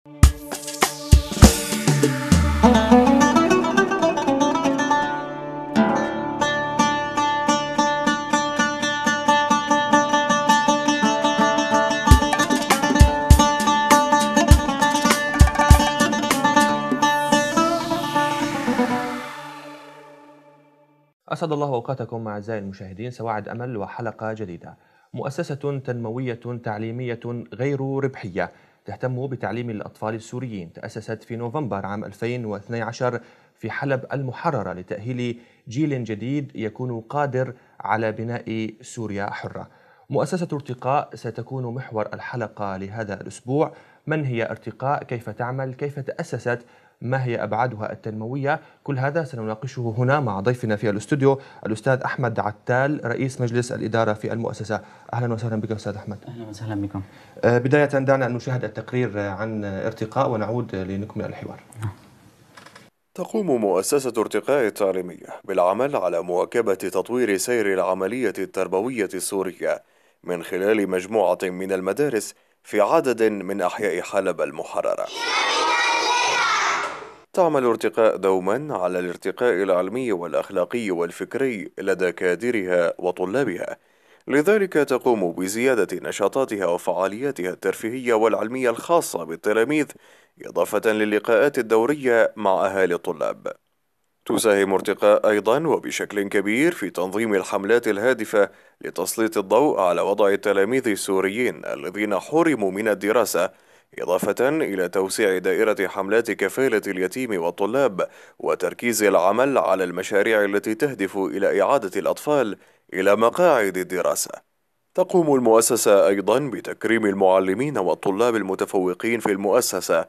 أسعد الله أوقاتكم أعزائي المشاهدين سواعد أمل وحلقة جديدة مؤسسة تنموية تعليمية غير ربحية تهتم بتعليم الأطفال السوريين تأسست في نوفمبر عام 2012 في حلب المحررة لتأهيل جيل جديد يكون قادر على بناء سوريا حرة مؤسسة ارتقاء ستكون محور الحلقة لهذا الأسبوع من هي ارتقاء كيف تعمل كيف تأسست ما هي أبعادها التنموية كل هذا سنناقشه هنا مع ضيفنا في الاستوديو الأستاذ أحمد عتال رئيس مجلس الإدارة في المؤسسة أهلا وسهلا بك أستاذ أحمد أهلا وسهلا بكم آه، بداية دعنا أن نشاهد التقرير عن ارتقاء ونعود لنكمل الحوار نعم. تقوم مؤسسة ارتقاء التعليمية بالعمل على مواكبة تطوير سير العملية التربوية السورية من خلال مجموعة من المدارس في عدد من أحياء حلب المحررة تعمل ارتقاء دوما على الارتقاء العلمي والأخلاقي والفكري لدى كادرها وطلابها لذلك تقوم بزيادة نشاطاتها وفعالياتها الترفيهية والعلمية الخاصة بالتلاميذ إضافة للقاءات الدورية مع أهالي الطلاب تساهم ارتقاء أيضا وبشكل كبير في تنظيم الحملات الهادفة لتسليط الضوء على وضع التلاميذ السوريين الذين حرموا من الدراسة إضافة إلى توسيع دائرة حملات كفالة اليتيم والطلاب وتركيز العمل على المشاريع التي تهدف إلى إعادة الأطفال إلى مقاعد الدراسة. تقوم المؤسسة أيضا بتكريم المعلمين والطلاب المتفوقين في المؤسسة،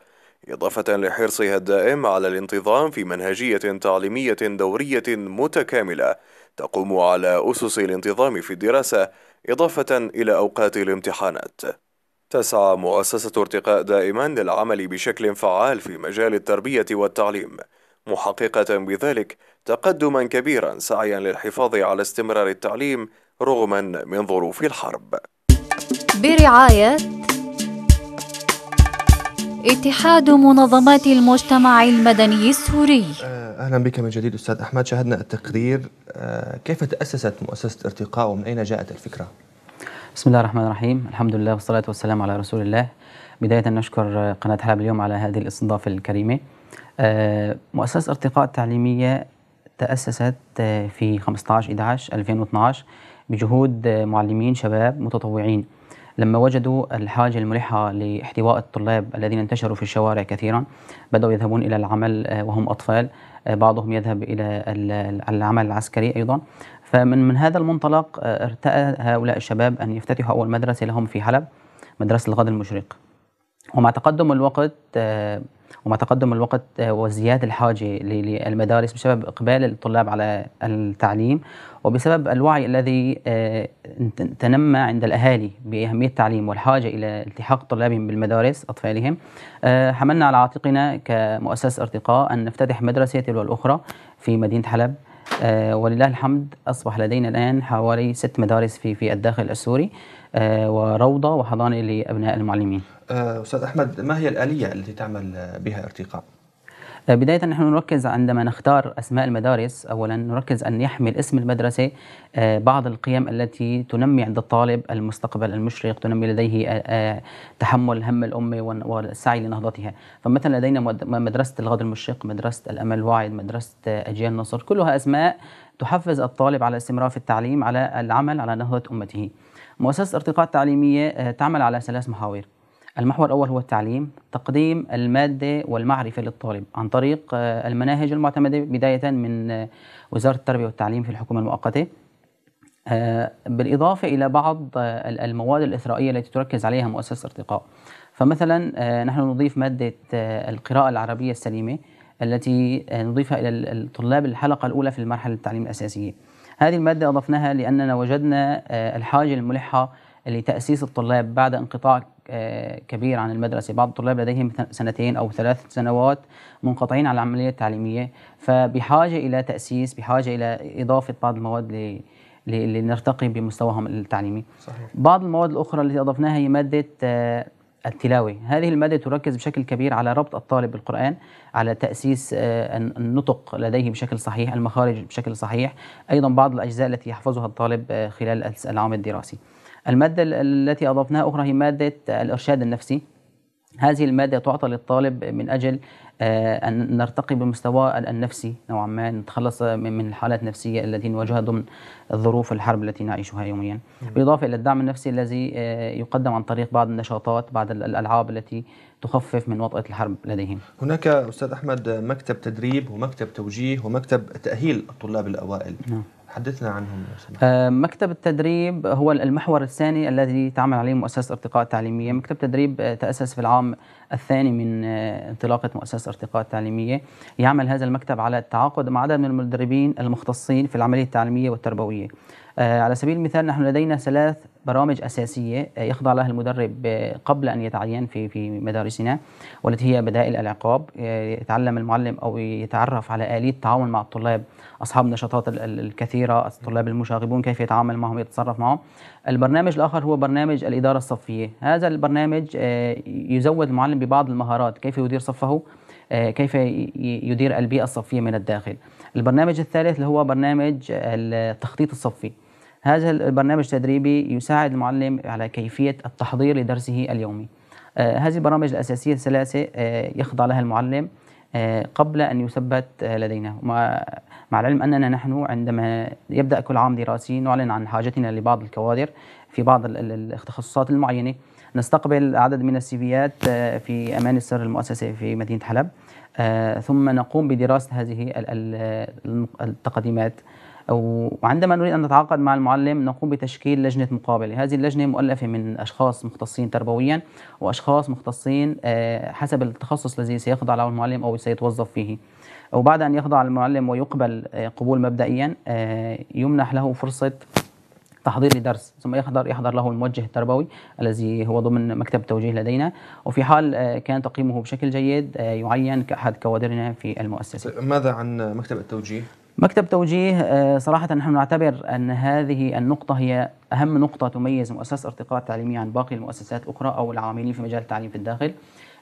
إضافة لحرصها الدائم على الانتظام في منهجية تعليمية دورية متكاملة تقوم على أسس الانتظام في الدراسة، إضافة إلى أوقات الامتحانات. تسعى مؤسسة ارتقاء دائما للعمل بشكل فعال في مجال التربية والتعليم محققة بذلك تقدما كبيرا سعيا للحفاظ على استمرار التعليم رغما من ظروف الحرب برعاية اتحاد منظمات المجتمع المدني السوري آه، أهلا بك من جديد أستاذ أحمد شاهدنا التقرير آه، كيف تأسست مؤسسة ارتقاء ومن أين جاءت الفكرة؟ بسم الله الرحمن الرحيم الحمد لله والصلاة والسلام على رسول الله بداية نشكر قناة حلب اليوم على هذه الاستضافة الكريمة آه، مؤسسة ارتقاء التعليمية تأسست آه، في 15-11-2012 بجهود آه، معلمين شباب متطوعين لما وجدوا الحاجة الملحة لاحتواء الطلاب الذين انتشروا في الشوارع كثيرا بدأوا يذهبون إلى العمل وهم أطفال بعضهم يذهب إلى العمل العسكري أيضا فمن من هذا المنطلق آه، ارتأى هؤلاء الشباب أن يفتتحوا أول مدرسة لهم في حلب مدرسة الغد المشرق ومع تقدم الوقت آه، ومع تقدم الوقت آه، وزيادة الحاجة للمدارس بسبب إقبال الطلاب على التعليم وبسبب الوعي الذي تنمى عند الأهالي بأهمية التعليم والحاجة إلى التحاق طلابهم بالمدارس أطفالهم حملنا على عاتقنا كمؤسسة ارتقاء أن نفتتح مدرسة تلو الأخرى في مدينة حلب آه، ولله الحمد أصبح لدينا الآن حوالي ست مدارس في في الداخل السوري آه، وروضة وحضانة لأبناء المعلمين آه، أستاذ أحمد ما هي الآلية التي تعمل بها ارتقاء؟ آه، بداية نحن نركز عندما نختار أسماء المدارس أولا نركز أن يحمل اسم المدرسة آه، بعض القيم التي تنمي عند الطالب المستقبل المشرق تنمي لديه آه، تحمل هم الأمة والسعي لنهضتها فمثلا لدينا مدرسة الغد المشرق مدرسة الأمل واعد مدرسة أجيال نصر كلها أسماء تحفز الطالب على الاستمرار في التعليم على العمل على نهضة أمته مؤسسة ارتقاء التعليمية تعمل على ثلاث محاور المحور الأول هو التعليم تقديم المادة والمعرفة للطالب عن طريق آه، المناهج المعتمدة بداية من آه، وزارة التربية والتعليم في الحكومة المؤقتة آه، بالإضافة إلى بعض المواد الإثرائية التي تركز عليها مؤسسة ارتقاء فمثلا نحن نضيف مادة القراءة العربية السليمة التي نضيفها إلى الطلاب الحلقة الأولى في المرحلة التعليم الأساسية هذه المادة أضفناها لأننا وجدنا الحاجة الملحة لتأسيس الطلاب بعد انقطاع آه، كبير عن المدرسة بعض الطلاب لديهم سنتين أو ثلاث سنوات منقطعين عن العملية التعليمية فبحاجة إلى تأسيس بحاجة إلى إضافة بعض المواد لنرتقي بمستواهم التعليمي صحيح. بعض المواد الأخرى التي أضفناها هي مادة آه، التلاوة هذه المادة تركز بشكل كبير على ربط الطالب بالقرآن على تأسيس آه، النطق لديه بشكل صحيح المخارج بشكل صحيح أيضا بعض الأجزاء التي يحفظها الطالب خلال العام الدراسي المادة التي أضفناها أخرى هي مادة آه، الإرشاد النفسي هذه المادة تعطى للطالب من أجل آه، أن نرتقي بمستوى النفسي نوعا ما نتخلص آه، من الحالات النفسية التي نواجهها ضمن ظروف الحرب التي نعيشها يوميا نعم. بالإضافة إلى الدعم النفسي الذي يقدم عن طريق بعض النشاطات بعض الألعاب التي تخفف من وطأة الحرب لديهم هناك أستاذ أحمد مكتب تدريب ومكتب توجيه ومكتب تأهيل الطلاب الأوائل نعم. حدثنا عنهم آه، مكتب التدريب هو المحور الثاني الذي تعمل عليه مؤسسة ارتقاء التعليمية مكتب التدريب آه، تأسس في العام الثاني من آه، انطلاقة مؤسسة ارتقاء التعليمية يعمل هذا المكتب على التعاقد مع عدد من المدربين المختصين في العملية التعليمية والتربوية على سبيل المثال نحن لدينا ثلاث برامج اساسيه آه، يخضع لها المدرب آه، قبل ان يتعين في في مدارسنا والتي هي بدائل العقاب آه، يتعلم المعلم او يتعرف على اليه التعامل مع الطلاب اصحاب النشاطات الكثيره الطلاب المشاغبون كيف يتعامل معهم يتصرف معهم البرنامج الاخر هو برنامج الاداره الصفيه هذا البرنامج يزود المعلم ببعض المهارات كيف يدير صفه كيف يدير البيئه الصفيه من الداخل البرنامج الثالث اللي هو برنامج التخطيط الصفي هذا البرنامج التدريبي يساعد المعلم على كيفية التحضير لدرسه اليومي آه، هذه البرامج الأساسية الثلاثة آه، يخضع لها المعلم آه، قبل أن يثبت لدينا مع العلم أننا نحن عندما يبدأ كل عام دراسي نعلن عن حاجتنا لبعض الكوادر في بعض التخصصات المعينة نستقبل عدد من السيفيات في أمان السر المؤسسة في مدينة حلب ثم نقوم بدراسة هذه التقديمات وعندما نريد أن نتعاقد مع المعلم نقوم بتشكيل لجنة مقابلة هذه اللجنة مؤلفة من أشخاص مختصين تربويا وأشخاص مختصين آه، حسب التخصص الذي سيخضع له المعلم أو سيتوظف فيه وبعد أن يخضع المعلم ويقبل آه، قبول مبدئيا آه، يمنح له فرصة تحضير لدرس ثم يحضر يحضر له الموجه التربوي الذي هو ضمن مكتب التوجيه لدينا وفي حال كان تقييمه بشكل جيد يعين كأحد كوادرنا في المؤسسة ماذا عن مكتب التوجيه؟ مكتب توجيه آه، صراحة نحن نعتبر أن هذه النقطة هي أهم نقطة تميز مؤسسة ارتقاء التعليمية عن باقي المؤسسات الأخرى أو العاملين في مجال التعليم في الداخل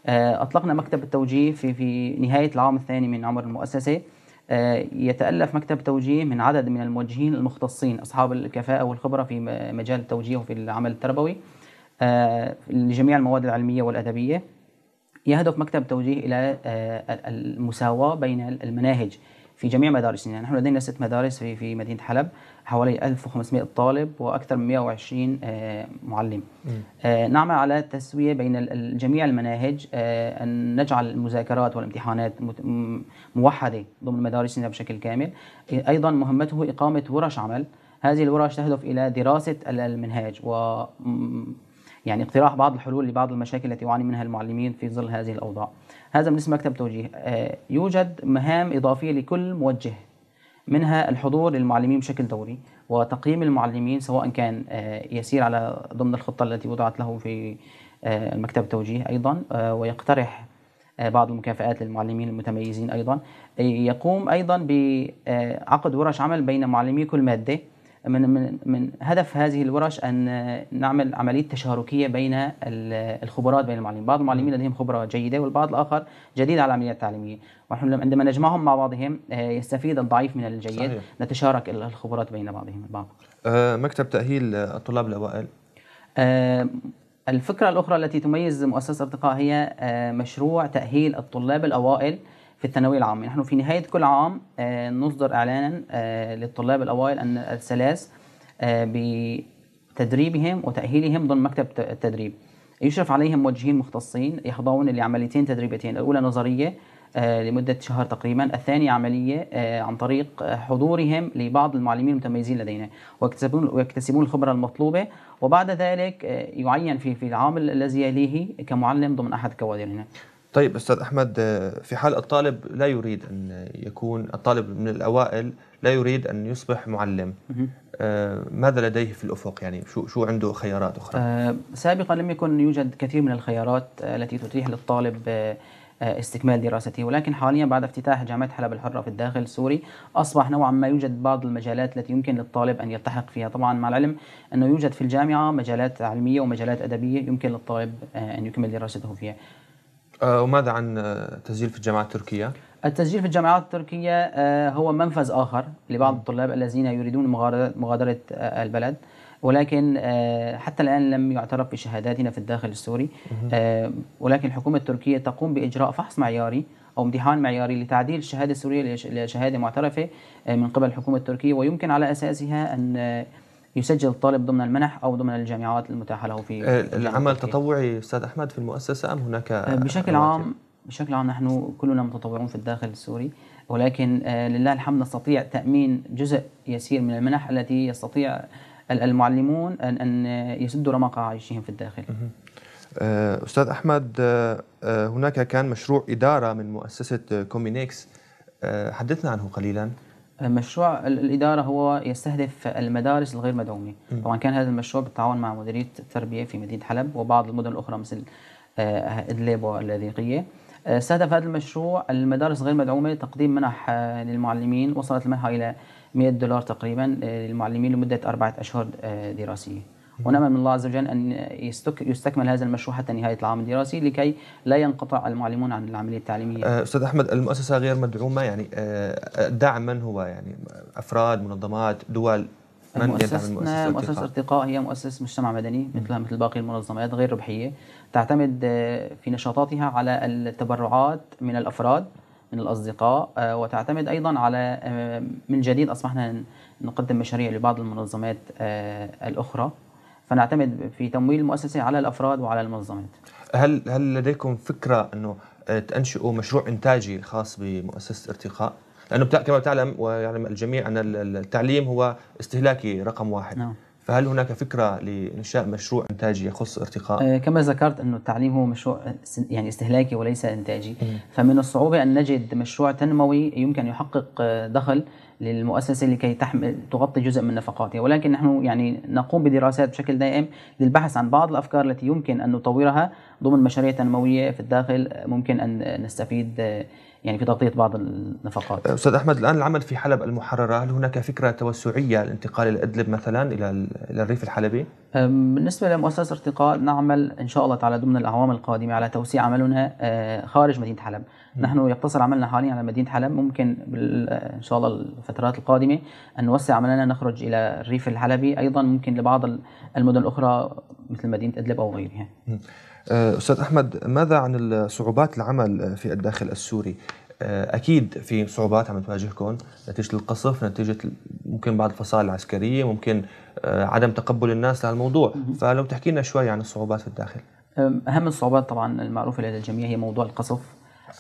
آه، أطلقنا مكتب التوجيه في, في نهاية العام الثاني من عمر المؤسسة آه، يتألف مكتب توجيه من عدد من الموجهين المختصين أصحاب الكفاءة والخبرة في مجال التوجيه وفي العمل التربوي لجميع المواد العلمية والأدبية يهدف مكتب التوجيه إلى المساواة بين المناهج في جميع مدارسنا يعني نحن لدينا ست مدارس في في مدينه حلب حوالي 1500 طالب واكثر من 120 آه، معلم آه، نعمل على تسويه بين جميع المناهج آه، ان نجعل المذاكرات والامتحانات موحده ضمن مدارسنا بشكل كامل ايضا مهمته اقامه ورش عمل هذه الورش تهدف الى دراسه المنهاج و يعني اقتراح بعض الحلول لبعض المشاكل التي يعاني منها المعلمين في ظل هذه الاوضاع. هذا بالنسبة لمكتب توجيه آه، يوجد مهام إضافية لكل موجه منها الحضور للمعلمين بشكل دوري وتقييم المعلمين سواء كان آه، يسير على ضمن الخطة التي وضعت له في آه، مكتب التوجيه أيضا ويقترح بعض المكافآت للمعلمين المتميزين أيضا يقوم أيضا بعقد ورش عمل بين معلمي كل مادة من من من هدف هذه الورش ان نعمل عمليه تشاركيه بين الخبرات بين المعلمين، بعض المعلمين لديهم خبره جيده والبعض الاخر جديد على العمليه التعليميه، ونحن عندما نجمعهم مع بعضهم آه، يستفيد الضعيف من الجيد، صحيح. نتشارك الخبرات بين بعضهم البعض. آه، مكتب تاهيل الطلاب الاوائل آه، الفكره الاخرى التي تميز مؤسسه ارتقاء هي مشروع تاهيل الطلاب الاوائل في الثانويه العامه نحن في نهايه كل عام آه، نصدر اعلانا آه، للطلاب الاوائل ان السلاس آه، بتدريبهم وتاهيلهم ضمن مكتب التدريب يشرف عليهم موجهين مختصين يخضعون لعمليتين تدريبتين الاولى نظريه لمدة شهر تقريبا الثانية عملية عن طريق حضورهم لبعض المعلمين المتميزين لدينا ويكتسبون, ويكتسبون الخبرة المطلوبة وبعد ذلك يعين في العام الذي يليه كمعلم ضمن أحد كوادرنا طيب استاذ احمد في حال الطالب لا يريد ان يكون الطالب من الاوائل لا يريد ان يصبح معلم آه، ماذا لديه في الافق يعني شو شو عنده خيارات اخرى آه، سابقا لم يكن يوجد كثير من الخيارات التي تتيح للطالب آه، استكمال دراسته ولكن حاليا بعد افتتاح جامعة حلب الحرة في الداخل السوري أصبح نوعا ما يوجد بعض المجالات التي يمكن للطالب أن يلتحق فيها طبعا مع العلم أنه يوجد في الجامعة مجالات علمية ومجالات أدبية يمكن للطالب أن يكمل دراسته فيها آه، وماذا عن التسجيل آه، في الجامعات التركية؟ التسجيل في الجامعات التركية آه، هو منفذ آخر لبعض الطلاب الذين يريدون مغادرة البلد ولكن حتى الآن لم يعترف بشهاداتنا في الداخل السوري ولكن الحكومة التركية تقوم بإجراء فحص معياري أو امتحان معياري لتعديل الشهادة السورية لشهادة معترفة من قبل الحكومة التركية ويمكن على أساسها أن يسجل الطالب ضمن المنح او ضمن الجامعات المتاحه له في آه، العمل تطوعي استاذ احمد في المؤسسه ام هناك آه، بشكل عام بشكل عام نحن كلنا متطوعون في الداخل السوري ولكن آه، لله الحمد نستطيع تامين جزء يسير من المنح التي يستطيع المعلمون ان يسدوا رمق عيشهم في الداخل استاذ احمد هناك كان مشروع اداره من مؤسسه كومينيكس حدثنا عنه قليلا مشروع الإدارة هو يستهدف المدارس الغير مدعومة طبعا كان هذا المشروع بالتعاون مع مديرية التربية في مدينة حلب وبعض المدن الأخرى مثل آه، إدلب واللاذقية آه، استهدف هذا المشروع المدارس غير مدعومة تقديم منح آه، للمعلمين وصلت المنحة إلى 100 دولار تقريبا للمعلمين لمدة أربعة أشهر دراسية ونأمل من الله عز وجل أن يستكمل هذا المشروع حتى نهاية العام الدراسي لكي لا ينقطع المعلمون عن العملية التعليمية آه، أستاذ أحمد المؤسسة غير مدعومة يعني الدعم آه، من هو يعني أفراد منظمات دول من المؤسسة مؤسسة ارتقاء هي مؤسسة مجتمع مدني مثلها مثل باقي المنظمات غير ربحية تعتمد آه، في نشاطاتها على التبرعات من الأفراد من الأصدقاء وتعتمد أيضا على من جديد أصبحنا نقدم مشاريع لبعض المنظمات الأخرى فنعتمد في تمويل المؤسسه على الافراد وعلى المنظمات هل هل لديكم فكره انه تنشئوا مشروع انتاجي خاص بمؤسسه ارتقاء لانه كما تعلم ويعلم الجميع ان التعليم هو استهلاكي رقم واحد نعم. فهل هناك فكرة لإنشاء مشروع إنتاجي يخص ارتقاء؟ آه، كما ذكرت أن التعليم هو مشروع يعني استهلاكي وليس إنتاجي فمن الصعوبة أن نجد مشروع تنموي يمكن يحقق آه، دخل للمؤسسة لكي تحمل تغطي جزء من نفقاتها ولكن نحن يعني نقوم بدراسات بشكل دائم للبحث عن بعض الأفكار التي يمكن أن نطورها ضمن مشاريع تنمويه في الداخل ممكن ان نستفيد يعني في تغطيه بعض النفقات. استاذ احمد الان العمل في حلب المحرره، هل هناك فكره توسعيه الانتقال الى ادلب مثلا الى الى الريف الحلبي؟ بالنسبه لمؤسسه ارتقاء نعمل ان شاء الله تعالى ضمن الاعوام القادمه على توسيع عملنا أه، خارج مدينه حلب، نحن يقتصر عملنا حاليا على مدينه حلب ممكن ان شاء الله الفترات القادمه ان نوسع عملنا نخرج الى الريف الحلبي ايضا ممكن لبعض المدن الاخرى مثل مدينه ادلب او غيرها. آه، استاذ احمد ماذا عن صعوبات العمل في الداخل السوري؟ آه، اكيد في صعوبات عم تواجهكم نتيجه القصف نتيجه ممكن بعض الفصائل العسكريه ممكن آه، عدم تقبل الناس لهالموضوع فلو تحكي لنا شوي عن الصعوبات في الداخل اهم الصعوبات طبعا المعروفه لدى الجميع هي موضوع القصف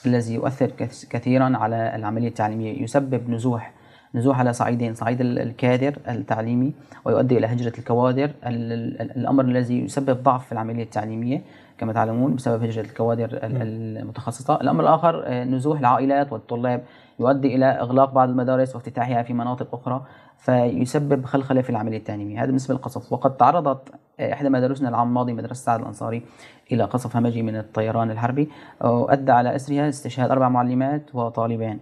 الذي يؤثر كثيرا على العمليه التعليميه يسبب نزوح نزوح على صعيدين صعيد الكادر التعليمي ويؤدي إلى هجرة الكوادر الأمر الذي يسبب ضعف في العملية التعليمية كما تعلمون بسبب هجرة الكوادر نعم. المتخصصة الأمر الآخر آه، نزوح العائلات والطلاب يؤدي إلى إغلاق بعض المدارس وافتتاحها في مناطق أخرى فيسبب خلخلة في العملية التعليمية هذا بالنسبة للقصف وقد تعرضت آه، إحدى مدارسنا العام الماضي مدرسة سعد الأنصاري إلى قصف همجي من الطيران الحربي وأدى على أسرها استشهاد أربع معلمات وطالبان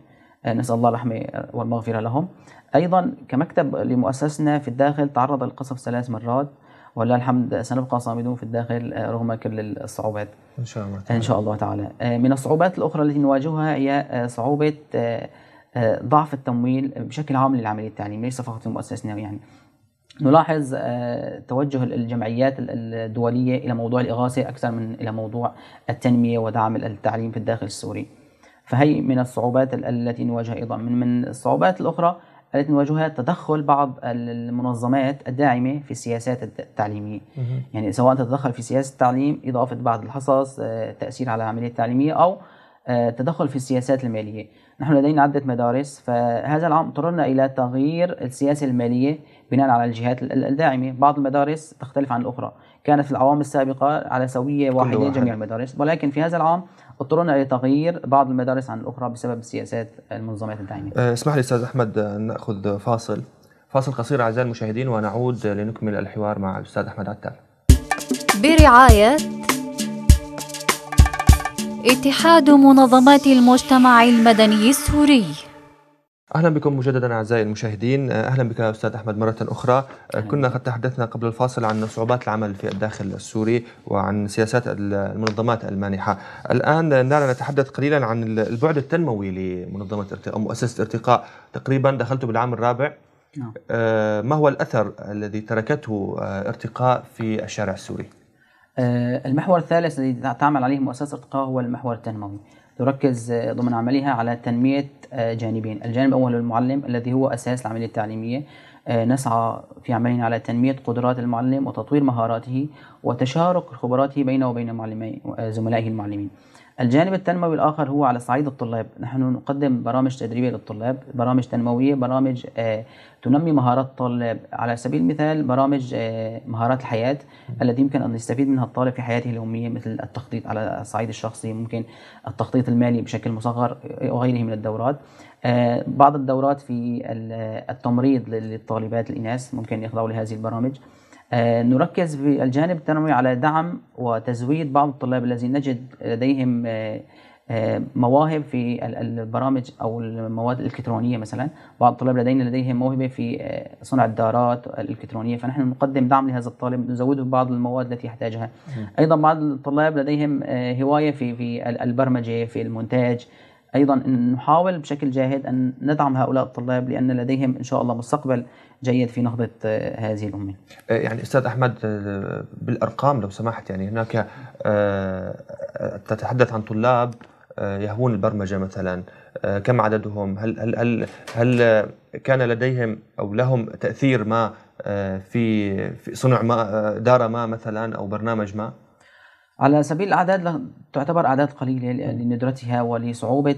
آه، نسأل الله الرحمة والمغفرة لهم أيضا كمكتب لمؤسسنا في الداخل تعرض للقصف ثلاث مرات ولله الحمد سنبقى صامدون في الداخل آه، رغم كل الصعوبات إن شاء الله تعالى. إن شاء الله تعالى آه، من الصعوبات الأخرى التي نواجهها هي صعوبة ضعف التمويل بشكل عام للعملية التعليمية ليس فقط في مؤسستنا يعني نلاحظ توجه الجمعيات الدولية إلى موضوع الإغاثة أكثر من إلى موضوع التنمية ودعم التعليم في الداخل السوري فهي من الصعوبات التي نواجهها أيضا من من الصعوبات الأخرى التي نواجهها تدخل بعض المنظمات الداعمة في السياسات التعليمية يعني سواء تتدخل في سياسة التعليم إضافة بعض الحصص آه، تأثير على العملية التعليمية أو آه، تدخل في السياسات المالية نحن لدينا عدة مدارس فهذا العام اضطررنا إلى تغيير السياسة المالية بناء على الجهات الداعمة بعض المدارس تختلف عن الأخرى كانت في العوام السابقة على سوية واحدة جميع المدارس ولكن في هذا العام اضطرنا لتغيير بعض المدارس عن الأخرى بسبب سياسات المنظمات الدعميه. آه، اسمح لي أستاذ أحمد آه، نأخذ فاصل فاصل قصير أعزائي المشاهدين ونعود لنكمل الحوار مع الأستاذ أحمد عتال برعاية اتحاد منظمات المجتمع المدني السوري اهلا بكم مجددا اعزائي المشاهدين، اهلا بك استاذ احمد مره اخرى، كنا قد تحدثنا قبل الفاصل عن صعوبات العمل في الداخل السوري وعن سياسات المنظمات المانحه، الان دعنا نتحدث قليلا عن البعد التنموي لمنظمه ارتقاء او مؤسسه ارتقاء، تقريبا دخلت بالعام الرابع نعم. آه، ما هو الاثر الذي تركته آه، ارتقاء في الشارع السوري؟ آه، المحور الثالث الذي تعمل عليه مؤسسة ارتقاء هو المحور التنموي تركز آه، ضمن عملها على تنمية آه، جانبين الجانب الأول المعلم الذي هو أساس العملية التعليمية نسعى في عملنا على تنمية قدرات المعلم وتطوير مهاراته وتشارك خبراته بينه وبين زملائه المعلمين الجانب التنموي الآخر هو على صعيد الطلاب نحن نقدم برامج تدريبية للطلاب برامج تنموية برامج آه، تنمي مهارات الطلاب على سبيل المثال برامج آه، مهارات الحياة التي يمكن أن يستفيد منها الطالب في حياته اليومية مثل التخطيط على الصعيد الشخصي ممكن التخطيط المالي بشكل مصغر آه، وغيره من الدورات بعض الدورات في التمريض للطالبات الإناث ممكن يخضعوا لهذه البرامج آه، نركز في الجانب التنموي على دعم وتزويد بعض الطلاب الذين نجد لديهم آه، آه، مواهب في البرامج او المواد الالكترونيه مثلا بعض الطلاب لدينا لديهم موهبه في صنع الدارات الالكترونيه فنحن نقدم دعم لهذا الطالب نزوده ببعض المواد التي يحتاجها ايضا بعض الطلاب لديهم هوايه في في البرمجه في المونتاج ايضا نحاول بشكل جاهد ان ندعم هؤلاء الطلاب لان لديهم ان شاء الله مستقبل جيد في نهضه آه، هذه الامه. آه، يعني استاذ احمد آه، بالارقام لو سمحت يعني هناك تتحدث عن طلاب يهوون البرمجه مثلا كم عددهم هل هل هل هل كان لديهم او لهم تاثير ما في صنع ما اداره ما مثلا او برنامج ما؟ على سبيل الاعداد تعتبر اعداد قليله لندرتها ولصعوبه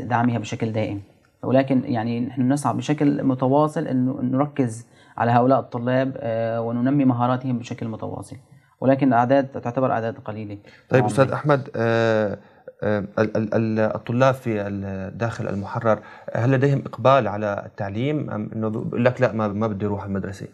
دعمها بشكل دائم. ولكن يعني نحن نسعى بشكل متواصل انه نركز على هؤلاء الطلاب آه، وننمي مهاراتهم بشكل متواصل ولكن الأعداد تعتبر أعداد قليلة طيب نعم. أستاذ أحمد آه، آه، الطلاب في داخل المحرر هل لديهم اقبال على التعليم ام انه بيقول لك لا ما بدي اروح المدرسه؟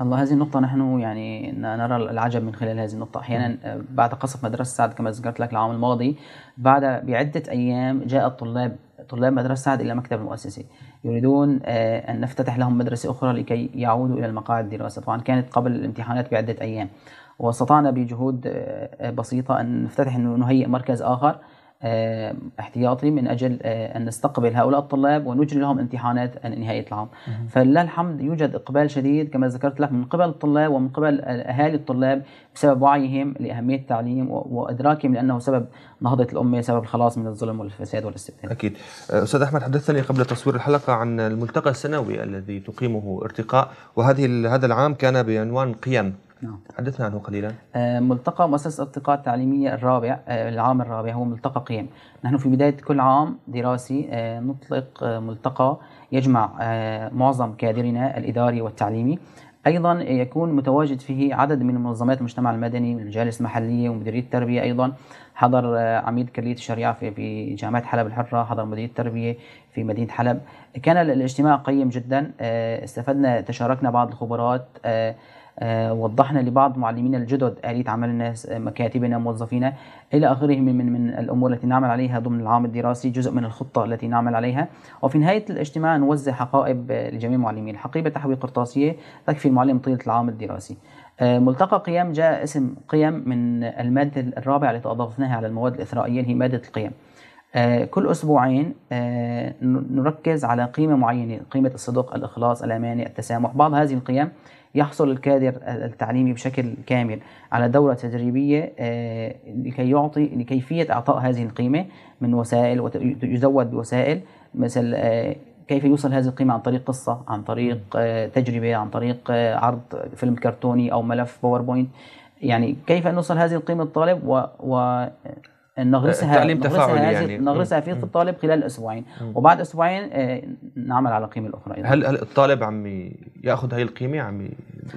الله هذه النقطة نحن يعني نرى العجب من خلال هذه النقطة أحيانا نعم. آه، بعد قصف مدرسة سعد كما ذكرت لك العام الماضي بعد بعدة أيام جاء الطلاب طلاب مدرسة سعد إلى مكتب المؤسسة يريدون آه، أن نفتتح لهم مدرسة أخرى لكي يعودوا إلى المقاعد الدراسة طبعا كانت قبل الامتحانات بعدة أيام واستطعنا بجهود آه، بسيطة أن نفتتح أنه نهيئ مركز آخر آه، احتياطي من اجل آه، ان نستقبل هؤلاء الطلاب ونجري لهم امتحانات نهايه العام فلله الحمد يوجد اقبال شديد كما ذكرت لك من قبل الطلاب ومن قبل اهالي الطلاب بسبب وعيهم لاهميه التعليم وادراكهم لانه سبب نهضه الامه سبب الخلاص من الظلم والفساد والاستبداد اكيد آه، استاذ احمد حدثني قبل تصوير الحلقه عن الملتقى السنوي الذي تقيمه ارتقاء وهذه هذا العام كان بعنوان قيم نعم حدثنا عنه قليلا آه، ملتقى مؤسسة التقاء التعليمية الرابع آه، العام الرابع هو ملتقى قيم نحن في بداية كل عام دراسي آه، نطلق ملتقى يجمع معظم كادرنا الإداري والتعليمي ايضا يكون متواجد فيه عدد من منظمات المجتمع المدني والمجالس المحليه ومديريه التربيه ايضا حضر عميد كليه الشريعه في جامعه حلب الحره حضر مديريه التربيه في مدينه حلب كان الاجتماع قيم جدا استفدنا تشاركنا بعض الخبرات آه، وضحنا لبعض معلمينا الجدد آلية عمل الناس آه، مكاتبنا موظفينا إلى آخره من, من, من الأمور التي نعمل عليها ضمن العام الدراسي جزء من الخطة التي نعمل عليها وفي نهاية الاجتماع نوزع حقائب آه، لجميع المعلمين الحقيبة تحوي قرطاسية تكفي المعلم طيلة العام الدراسي ملتقى قيام جاء اسم قيم من المادة الرابعة التي أضفناها على المواد الإثرائية هي مادة القيم آه، كل أسبوعين آه، نركز على قيمة معينة قيمة الصدق الإخلاص الأمانة التسامح بعض هذه القيم يحصل الكادر التعليمي بشكل كامل على دورة تدريبية آه، لكي يعطي لكيفية إعطاء هذه القيمة من وسائل ويزود بوسائل مثل كيف يوصل هذه القيمة عن طريق قصة عن طريق تجربة عن طريق عرض فيلم كرتوني أو ملف باوربوينت يعني كيف نوصل هذه القيمة للطالب و... و... نغرسها التعليم تفاعلي يعني نغرسها في الطالب خلال اسبوعين وبعد اسبوعين آه، نعمل على القيمه الاخرى يعني. هل هل الطالب عم ياخذ هاي القيمه عم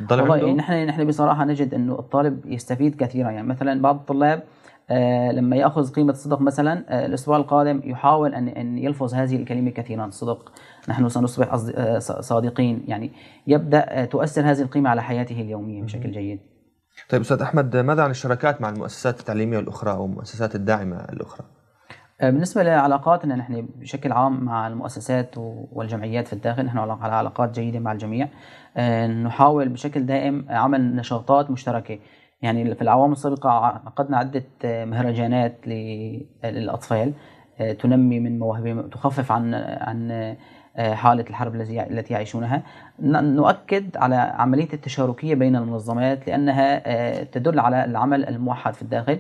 يضل والله يعني نحن نحن بصراحه نجد انه الطالب يستفيد كثيرا يعني مثلا بعض الطلاب آه لما ياخذ قيمه الصدق مثلا آه الاسبوع القادم يحاول ان ان يلفظ هذه الكلمه كثيرا صدق نحن سنصبح آه، صادقين يعني يبدا آه، تؤثر هذه القيمه على حياته اليوميه بشكل جيد طيب استاذ احمد ماذا عن الشراكات مع المؤسسات التعليميه الاخرى او المؤسسات الداعمه الاخرى؟ أه، بالنسبة لعلاقاتنا نحن بشكل عام مع المؤسسات والجمعيات في الداخل نحن على علاقات جيدة مع الجميع أه، نحاول بشكل دائم عمل نشاطات مشتركة يعني في العوام السابقة عقدنا عدة أه، مهرجانات للأطفال تنمي من مواهبهم تخفف عن عن آه، حاله الحرب التي يعيشونها نؤكد على عمليه التشاركيه بين المنظمات لانها آه، تدل على العمل الموحد في الداخل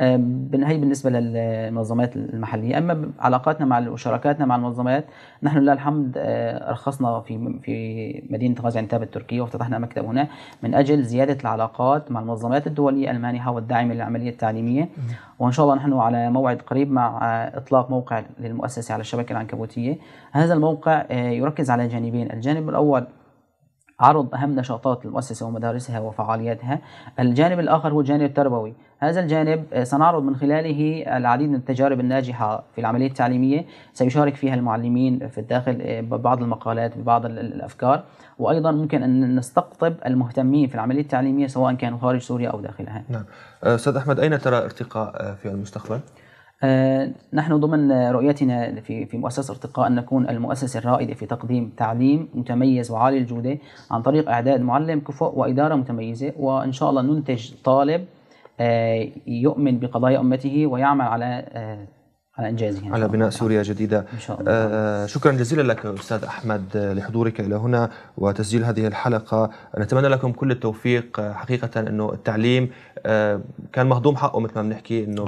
آه، هي بالنسبه للمنظمات المحليه اما علاقاتنا مع وشراكاتنا مع المنظمات نحن لله الحمد آه، رخصنا في في مدينه غازي عنتاب التركيه وافتتحنا مكتب هنا من اجل زياده العلاقات مع المنظمات الدوليه المانحه والداعمه للعمليه التعليميه وان شاء الله نحن على موعد قريب مع آه، اطلاق موقع للمؤسسه على الشبكه العنكبوتيه هذا الموقع يركز على جانبين الجانب الاول عرض أهم نشاطات المؤسسة ومدارسها وفعالياتها الجانب الآخر هو الجانب التربوي هذا الجانب آه، سنعرض من خلاله آه، العديد من التجارب الناجحة في العملية التعليمية سيشارك فيها المعلمين في الداخل آه، ببعض المقالات ببعض الأفكار وأيضا ممكن أن نستقطب المهتمين في العملية التعليمية سواء كانوا خارج سوريا أو داخلها نعم أستاذ أحمد أين ترى ارتقاء في المستقبل؟ آه، نحن ضمن رؤيتنا في في مؤسسه ارتقاء ان نكون المؤسسه الرائده في تقديم تعليم متميز وعالي الجوده عن طريق اعداد معلم كفؤ واداره متميزه وان شاء الله ننتج طالب آه، يؤمن بقضايا امته ويعمل على آه، على انجازه يعني. على بناء سوريا جديده ان شاء آه، الله شكرا جزيلا لك استاذ احمد لحضورك الى هنا وتسجيل هذه الحلقه نتمنى لكم كل التوفيق حقيقه انه التعليم آه، كان مهضوم حقه مثل ما بنحكي انه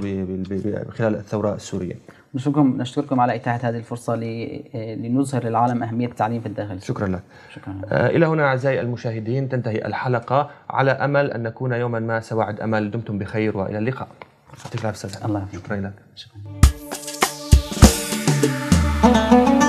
خلال الثوره السوريه نشكركم نشكركم على اتاحه هذه الفرصه لنظهر للعالم اهميه التعليم في الداخل شكرا لك شكرا آه، الى هنا اعزائي المشاهدين تنتهي الحلقه على امل ان نكون يوما ما سواعد امل دمتم بخير والى اللقاء يعطيك العافيه الله يعافيك شكرا لك شكرا. Thank you.